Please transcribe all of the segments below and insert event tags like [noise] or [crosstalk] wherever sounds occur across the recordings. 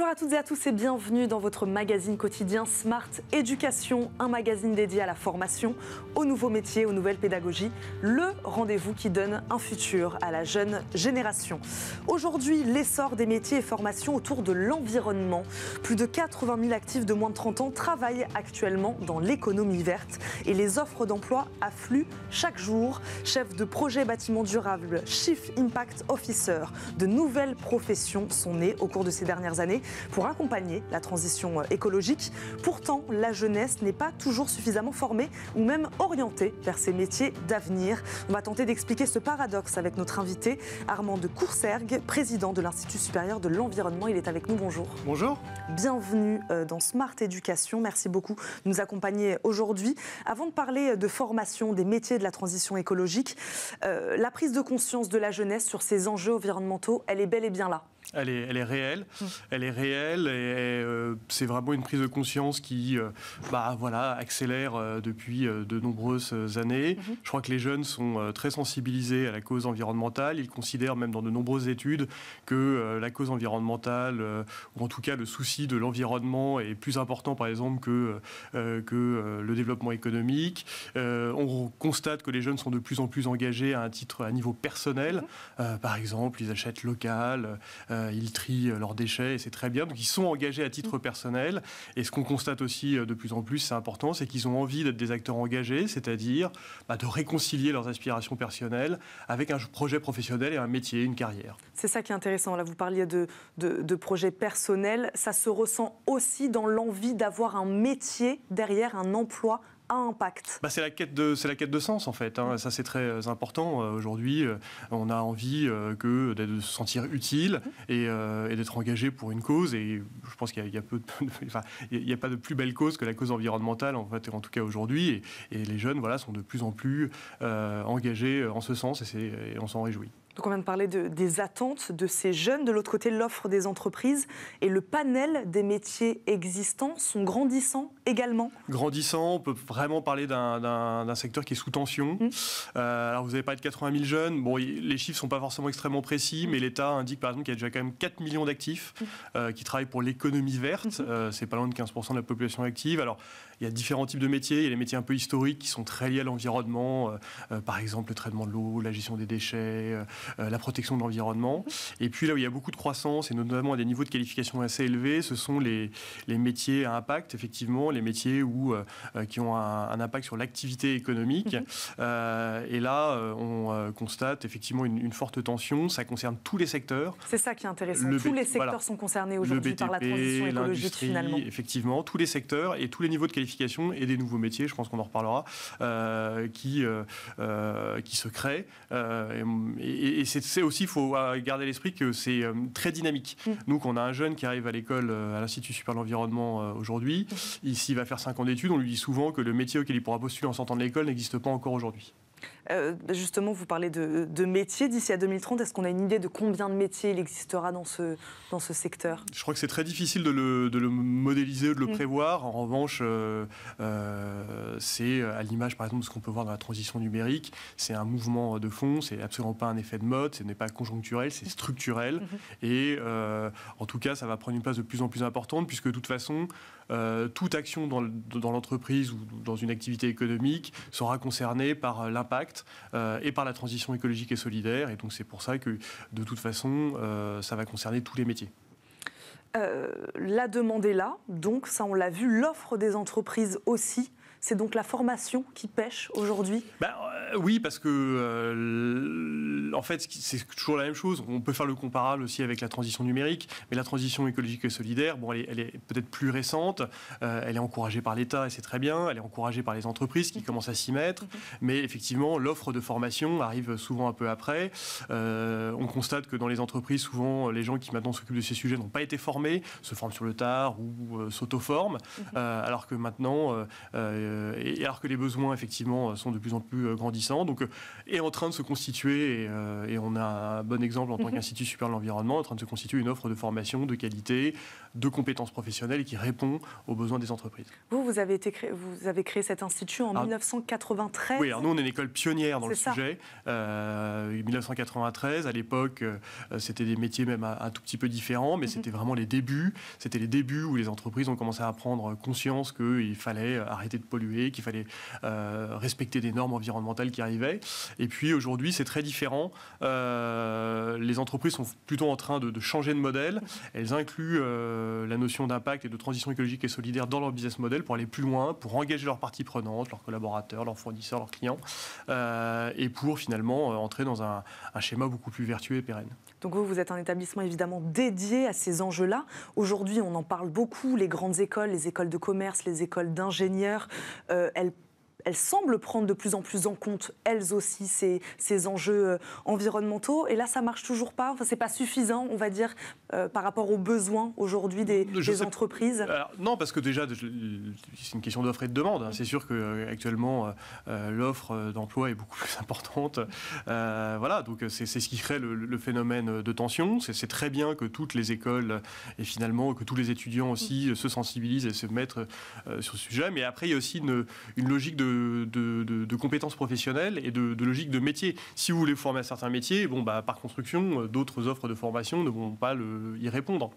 Bonjour à toutes et à tous et bienvenue dans votre magazine quotidien Smart Éducation, un magazine dédié à la formation, aux nouveaux métiers, aux nouvelles pédagogies, le rendez-vous qui donne un futur à la jeune génération. Aujourd'hui, l'essor des métiers et formations autour de l'environnement. Plus de 80 000 actifs de moins de 30 ans travaillent actuellement dans l'économie verte et les offres d'emploi affluent chaque jour. Chef de projet bâtiment durable, Chief Impact Officer, de nouvelles professions sont nées au cours de ces dernières années pour accompagner la transition euh, écologique. Pourtant, la jeunesse n'est pas toujours suffisamment formée ou même orientée vers ces métiers d'avenir. On va tenter d'expliquer ce paradoxe avec notre invité Armand de Coursergue, président de l'Institut supérieur de l'environnement. Il est avec nous. Bonjour. Bonjour. Bienvenue euh, dans Smart Education. Merci beaucoup de nous accompagner aujourd'hui. Avant de parler euh, de formation, des métiers de la transition écologique, la prise de conscience de la jeunesse sur ces enjeux environnementaux, elle est bel et bien là elle est, réelle. Mmh. Elle est réelle et euh, c'est vraiment une prise de conscience qui euh, bah, voilà, accélère euh, depuis de nombreuses années. Mmh. Je crois que les jeunes sont très sensibilisés à la cause environnementale. Ils considèrent même dans de nombreuses études que la cause environnementale, ou en tout cas le souci de l'environnement, est plus important par exemple que, que le développement économique. on constate que les jeunes sont de plus en plus engagés à un titre à niveau personnel. Mmh. par exemple, ils achètent local. Euh, ils trient euh, leurs déchets et c'est très bien. Donc ils sont engagés à titre mm. personnel. Et ce qu'on constate aussi euh, de plus en plus, c'est important, c'est qu'ils ont envie d'être des acteurs engagés, c'est-à-dire bah, de réconcilier leurs aspirations personnelles avec un projet professionnel et un métier, une carrière. C'est ça qui est intéressant. Là, vous parliez de, de, de projets personnels. Ça se ressent aussi dans l'envie d'avoir un métier derrière un emploi bah, c'est la, quête de, la quête de sens, en fait. Hein. Ça, c'est très euh, important. Euh, aujourd'hui, euh, on a envie que de se sentir utile mm. et, d'être engagé pour une cause. Et je pense qu'il n'y a, a, pas de plus belle cause que la cause environnementale, en, fait, en tout cas aujourd'hui. Et, les jeunes voilà, sont de plus en plus engagés en ce sens et, et on s'en réjouit. Donc on vient de parler des attentes de ces jeunes, de l'autre côté l'offre des entreprises et le panel des métiers existants sont grandissants également. Grandissant, on peut vraiment parler d'un secteur qui est sous tension. Mmh. Euh, alors vous avez parlé de 80 000 jeunes, bon, les chiffres ne sont pas forcément extrêmement précis, mais l'État indique par exemple qu'il y a déjà quand même 4 millions d'actifs mmh. euh, qui travaillent pour l'économie verte, mmh. euh, c'est pas loin de 15% de la population active. Alors il y a différents types de métiers, il y a les métiers un peu historiques qui sont très liés à l'environnement, par exemple le traitement de l'eau, la gestion des déchets euh, la protection de l'environnement. Et puis là où il y a beaucoup de croissance, et notamment à des niveaux de qualification assez élevés, ce sont les, les métiers à impact, effectivement, les métiers où, euh, euh, qui ont un, impact sur l'activité économique. Mhm. et là, on constate effectivement une, forte tension. Ça concerne tous les secteurs. C'est ça qui est intéressant. tous les secteurs sont concernés aujourd'hui par la transition écologique, finalement. Effectivement, tous les secteurs et tous les niveaux de qualification et des nouveaux métiers, je pense qu'on en reparlera, qui, qui se créent. et et, c'est aussi, il faut euh, garder à l'esprit que c'est euh, très dynamique. Mm. Nous, quand on a un jeune qui arrive à l'école, euh, à l'Institut Super l'Environnement aujourd'hui, mm. Ici, il va faire 5 ans d'études, on lui dit souvent que le métier auquel il pourra postuler en sortant de l'école n'existe pas encore aujourd'hui. Euh, justement, vous parlez de, métiers d'ici à 2030. Est-ce qu'on a une idée de combien de métiers il existera dans ce, dans ce secteur Je crois que c'est très difficile de le, de le, modéliser, de le mm. prévoir. En revanche, euh, euh, c'est à l'image, par exemple, de ce qu'on peut voir dans la transition numérique. C'est un mouvement de fond, c'est absolument pas un effet de mode, ce n'est pas conjoncturel, c'est structurel. Mm-hmm. Et en tout cas, ça va prendre une place de plus en plus importante, puisque de toute façon, toute action dans l'entreprise ou dans une activité économique sera concernée par l'impact euh, et par la transition écologique et solidaire. Et donc c'est pour ça que de toute façon, euh, ça va concerner tous les métiers. Euh, la demande est là, donc ça on l'a vu, l'offre des entreprises aussi c'est donc la formation qui pêche aujourd'hui bah, euh, Oui, parce que euh, en fait, c'est toujours la même chose. On peut faire le comparable aussi avec la transition numérique, mais la transition écologique et solidaire, bon, elle est, peut-être plus récente, euh, elle est encouragée par l'État et c'est très bien, elle est encouragée par les entreprises qui mhm. commencent à s'y mettre, mhm. mais effectivement, l'offre de formation arrive souvent un peu après. on constate que dans les entreprises, souvent, les gens qui maintenant s'occupent de ces sujets n'ont pas été formés, se forment sur le tard ou s'auto-forment, mhm. alors que maintenant, euh, alors que les besoins, effectivement, euh, sont de plus en plus euh, grandissants, donc est en train de se constituer, et, on a un bon exemple en tant mhm. qu'Institut Super de l'environnement, en train de se constituer une offre de formation de qualité, de compétences professionnelles qui répond aux besoins des entreprises. Vous, vous avez, été créé, vous avez créé cet institut en 1993 ah. Oui, alors nous, on est une école pionnière dans le sujet. 1993, à l'époque, c'était des métiers même un, tout petit peu différents, mais mhm. c'était vraiment les débuts. C'était les débuts où les entreprises ont commencé à prendre conscience qu'il fallait arrêter de polluer qu'il fallait euh, respecter des normes environnementales qui arrivaient. Et puis aujourd'hui, c'est très différent. Euh, les entreprises sont plutôt en train de, changer de modèle. Elles incluent euh, la notion d'impact et de transition écologique et solidaire dans leur business model pour aller plus loin, pour engager leurs parties prenantes, leurs collaborateurs, leurs fournisseurs, leurs clients, et pour finalement entrer dans un, un schéma beaucoup plus vertueux et pérenne. Donc vous, vous êtes un établissement évidemment dédié à ces enjeux-là. Aujourd'hui, on en parle beaucoup, les grandes écoles, les écoles de commerce, les écoles d'ingénieurs, euh, elle elles semblent prendre de plus en plus en compte, elles aussi, ces, ces enjeux euh, environnementaux. Et là, ça marche toujours pas. Enfin, c'est pas suffisant, on va dire, euh, par rapport aux besoins aujourd'hui des, entreprises. non, parce que déjà, c'est une question d'offre et de demande. Hein. C'est sûr que euh, actuellement, l'offre d'emploi est beaucoup [laughs] plus importante. voilà, donc c'est ce qui crée le, phénomène de tension. C'est très bien que toutes les écoles et finalement que tous les étudiants aussi se sensibilisent et se mettent sur ce sujet. Mais après, il y a aussi une logique de de, compétences professionnelles et de, logique de métier. Si vous voulez former à certains métiers, bon, bah, par construction, euh, d'autres offres de formation ne vont pas y répondre.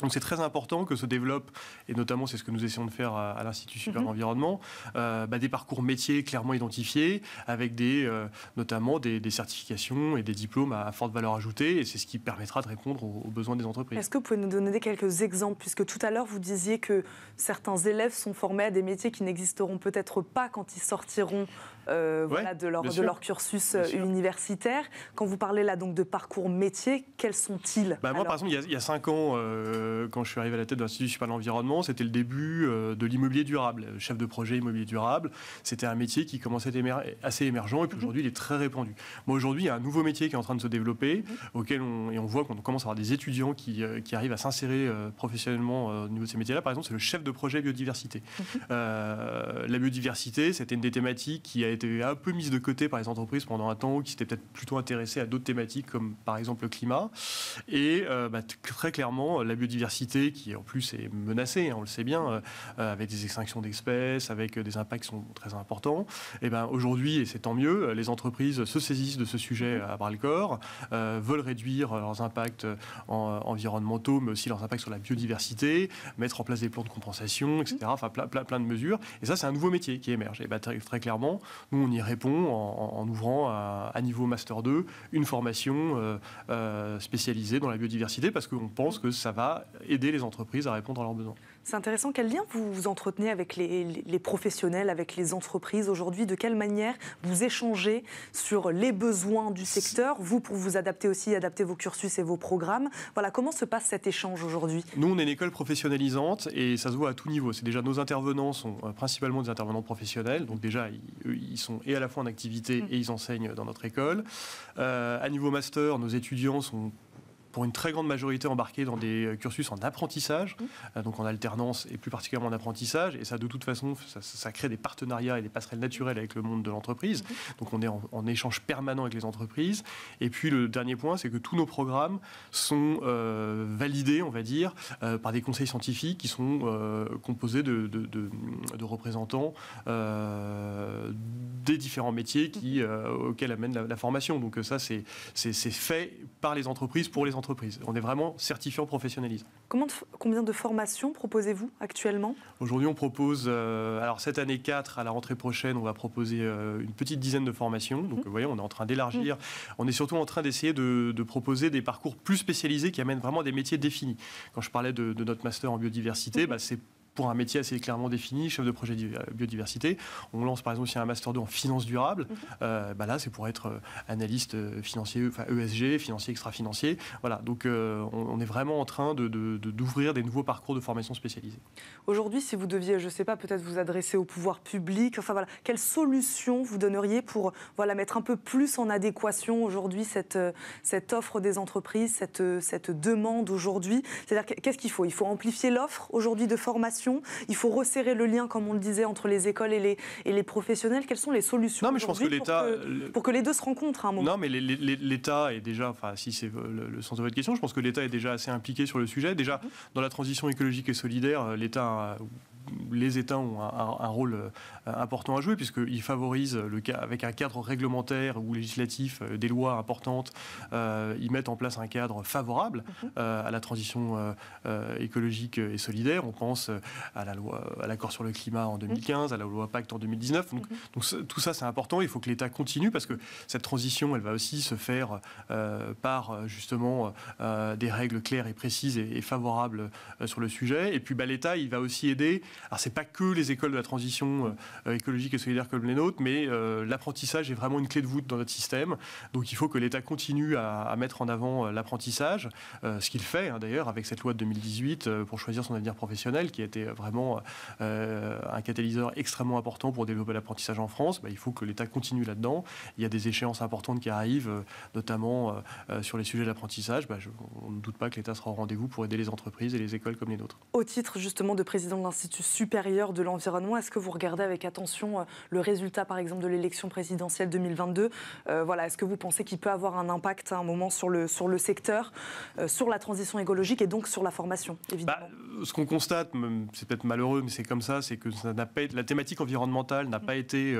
Donc c'est très important que se développe et notamment c'est ce que nous essayons de faire à, l'Institut Super mhm. euh, bah, des parcours métiers clairement identifiés, avec des, euh, notamment des, certifications et des diplômes à, forte valeur ajoutée, et c'est ce qui permettra de répondre aux besoins des entreprises. Est-ce que vous pouvez nous donner quelques exemples, puisque tout à l'heure vous disiez que certains élèves sont formés à des métiers qui n'existeront peut-être pas quand ils sortiront euh, voilà, de, leur, cursus euh, universitaire. Quand vous parlez là donc de parcours métier, quels sont-ils bah, Moi, par exemple, il y a 5 ans, euh, quand je suis arrivé à la tête de l'Institut supérieur de l'environnement, c'était le début de l'immobilier durable, chef de projet immobilier durable. C'était un métier qui commençait à être assez émergent et puis mhm. aujourd'hui, il est très répandu. Moi, aujourd'hui, il y a un nouveau métier qui est en train de se développer, mhm. auquel on, et on voit qu'on commence à avoir des étudiants qui, arrivent à s'insérer professionnellement au niveau de ces métiers-là. Par exemple, c'est le chef de projet biodiversité. Mhm. la biodiversité, c'était une des thématiques qui a été été un peu mise de côté par les entreprises pendant un temps qui étaient peut-être plutôt intéressées à d'autres thématiques comme par exemple le climat. Et euh, bah, très clairement, la biodiversité qui en plus est menacée, hein, on le sait bien, euh, euh, avec des extinctions d'espèces, avec des impacts qui sont très importants. Et eh ben aujourd'hui, et c'est tant mieux, les entreprises se saisissent de ce sujet à bras le corps, veulent réduire leurs impacts environnementaux, mais aussi leurs impacts sur la biodiversité, mettre en place des plans de compensation, etc. Enfin, plein, de mesures. Et ça, c'est un nouveau métier qui émerge. Et ben, très, très clairement, nous, on y répond en, ouvrant à, niveau Master 2 une formation euh, euh, spécialisée dans la biodiversité parce qu'on pense que ça va aider les entreprises à répondre à leurs besoins. C'est intéressant. Quel lien vous, vous entretenez avec les, professionnels, avec les entreprises aujourd'hui De quelle manière vous échangez sur les besoins du secteur Vous, pour vous adapter aussi, adapter vos cursus et vos programmes. Voilà, comment se passe cet échange aujourd'hui Nous, on est une école professionnalisante et ça se voit à tout niveau. C'est déjà nos intervenants sont euh, principalement des intervenants professionnels. Donc déjà, ils, sont et à la fois en activité mmh. et ils enseignent dans notre école. Euh, à niveau master, nos étudiants sont une très grande majorité embarquée dans des euh, cursus en apprentissage, mmh. euh, donc en alternance et plus particulièrement en apprentissage. Et ça, de toute façon, ça, crée des partenariats et des passerelles naturelles avec le monde de l'entreprise. Mmh. Donc on est en, échange permanent avec les entreprises. Et puis le dernier point, c'est que tous nos programmes sont euh, validés, on va dire, par des conseils scientifiques qui sont composés de, représentants des différents métiers qui, mmh. auxquels amène la, la formation. Donc ça, c'est fait par les entreprises, pour les entreprises on est vraiment certifiant professionnalisme Comment combien de formations proposez-vous actuellement Aujourd'hui, on propose, euh, alors cette année 4, à la rentrée prochaine, on va proposer euh, une petite dizaine de formations. Donc, mmh. voyez, on est en train d'élargir. Mmh. On est surtout en train d'essayer de, proposer des parcours plus spécialisés qui amènent vraiment des métiers définis. Quand je parlais de, notre master en biodiversité, mmh. bah, c'est pour un métier assez clairement défini, chef de projet euh, biodiversité. On lance par exemple aussi un master 2 en finance durable. Mhm. Euh, bah là, c'est pour être euh, analyste financier, enfin ESG, financier extra-financier. Voilà, donc on, est vraiment en train d'ouvrir de, de, des nouveaux parcours de formation spécialisée. Aujourd'hui, si vous deviez, je ne sais pas, peut-être vous adresser au pouvoir public, enfin voilà, quelles solutions vous donneriez pour voilà, mettre un peu plus en adéquation aujourd'hui cette, cette offre des entreprises, cette, cette demande aujourd'hui C'est-à-dire qu'est-ce qu'il faut Il faut amplifier l'offre aujourd'hui de formation il faut resserrer le lien, comme on le disait, entre les écoles et les, professionnels. Quelles sont les solutions non, mais je pense que l'État, pour, que, les deux se rencontrent à un moment Non, mais l'État est déjà, enfin, si c'est euh, le, le sens de votre question, je pense que l'État est déjà assez impliqué sur le sujet. Déjà, mhm. dans la transition écologique et solidaire, euh, l'État les États ont un, rôle euh, important à jouer, puisqu'ils favorisent, le, avec un cadre réglementaire ou législatif, euh, des lois importantes, euh, ils mettent en place un cadre favorable mm-hmm. à la transition écologique et solidaire. On pense à la loi, à l'accord sur le climat en 2015, mm-hmm. à la loi Pacte en 2019. Donc, mm-hmm. tout ça, c'est important. Il faut que l'État continue, parce que cette transition, elle va aussi se faire par, justement, des règles claires et précises et, favorables sur le sujet. Et puis, bah, l'État, il va aussi aider alors c'est pas que les écoles de la transition euh, écologique et solidaire comme les nôtres, mais euh, l'apprentissage est vraiment une clé de voûte dans notre système. Donc il faut que l'État continue à, mettre en avant euh, l'apprentissage, ce qu'il fait hein, d'ailleurs avec cette loi de 2018 pour choisir son avenir professionnel, qui a été vraiment un catalyseur extrêmement important pour développer l'apprentissage en France. Bah, il faut que l'État continue là-dedans. Il y a des échéances importantes qui arrivent, notamment sur les sujets de l'apprentissage. Bah, on ne doute pas que l'État sera au rendez-vous pour aider les entreprises et les écoles comme les nôtres. Au titre justement de président de l'Institut supérieure de l'environnement. Est-ce que vous regardez avec attention euh, le résultat, par exemple, de l'élection présidentielle 2022 euh, Voilà, est-ce que vous pensez qu'il peut avoir un impact à hein, un moment sur le, sur le secteur, euh, sur la transition écologique et donc sur la formation, évidemment bah, Ce qu'on constate, c'est peut-être malheureux, mais c'est comme ça, c'est que la thématique environnementale n'a pas mm. été,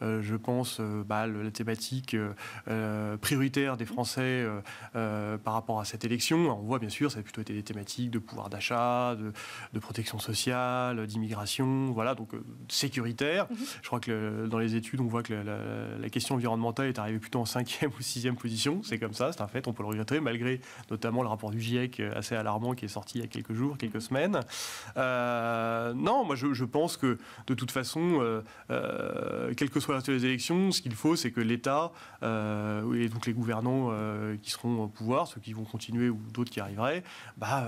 je pense, bah, la thématique prioritaire des mm. Français par rapport à cette élection. on voit bien sûr, ça a plutôt été des thématiques de pouvoir d'achat, de protection sociale d'immigration, voilà, donc euh, sécuritaire. Mhm. Je crois que dans les études, on voit que la, question environnementale est arrivée plutôt en cinquième [laughs] ou sixième position. C'est comme ça, c'est un fait, on peut le regretter, malgré notamment le rapport du GIEC euh, assez alarmant qui est sorti il y a quelques jours, quelques semaines. Euh, non, moi je, pense que de toute façon, quelles que soient les élections, ce qu'il faut, c'est que l'État et donc les gouvernants qui seront au pouvoir, ceux qui vont continuer ou d'autres qui arriveraient, bah,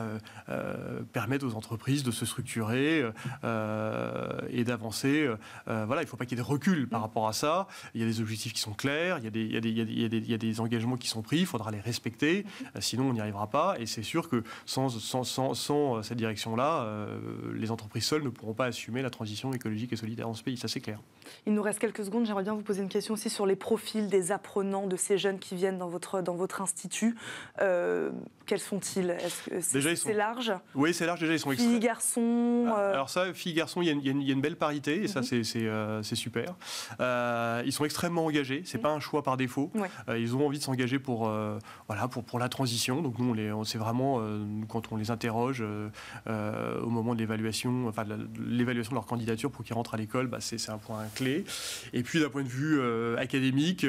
permettent aux entreprises de se structurer, euh, euh, et d'avancer. Euh, voilà, il ne faut pas qu'il y ait de recul par rapport à ça. Il y a des objectifs qui sont clairs, il y a des, il y a des, il y a des, il y a des engagements qui sont pris, il faudra les respecter, sinon on n'y arrivera pas. Et c'est sûr que sans, sans, sans, sans cette direction-là, les entreprises seules ne pourront pas assumer la transition écologique et solidaire en ce pays, ça c'est clair. Il nous reste quelques secondes, j'aimerais bien vous poser une question aussi sur les profils des apprenants, de ces jeunes qui viennent dans votre, dans votre institut. quels sont-ils ce c'est, sont... large Oui, c'est large, déjà ils sont Filles, garçons alors ça, filles-garçons, il y, a une belle parité, et ça, mhm. euh, c'est super. Euh, ils sont extrêmement engagés, c'est mhm. pas un choix par défaut. Euh, ils ont envie de s'engager pour, voilà, pour, pour la transition. Donc, nous, on les, c'est vraiment, quand on les interroge au moment de l'évaluation, enfin, l'évaluation de leur candidature pour qu'ils rentrent à l'école, bah, c'est un point clé. Et puis, d'un point de vue académique,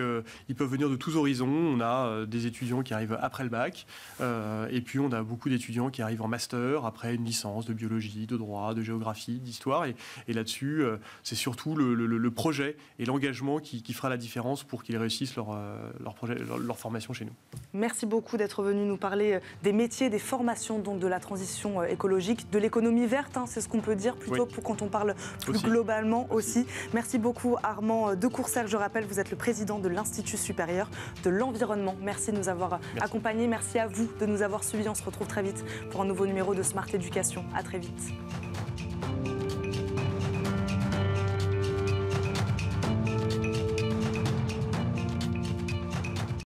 ils peuvent venir de tous horizons. On a des étudiants qui arrivent après le bac, et puis on a beaucoup d'étudiants qui arrivent en master, après une licence de biologie, de droit, de géographie d'histoire. Et, là-dessus, euh, c'est surtout le, projet et l'engagement qui, fera la différence pour qu'ils réussissent leur, euh, projet, leur, formation chez nous. Merci beaucoup d'être venu nous parler euh, des métiers, des formations, donc de la transition écologique, de l'économie verte, hein, c'est ce qu'on peut dire plutôt pour quand on parle plus globalement aussi. Merci beaucoup Armand de Courcelles. Je rappelle, vous êtes le président de l'Institut supérieur de l'environnement. Merci de nous avoir accompagnés. Merci à vous de nous avoir suivis. On se retrouve très vite pour un nouveau numéro de Smart Education. À très vite.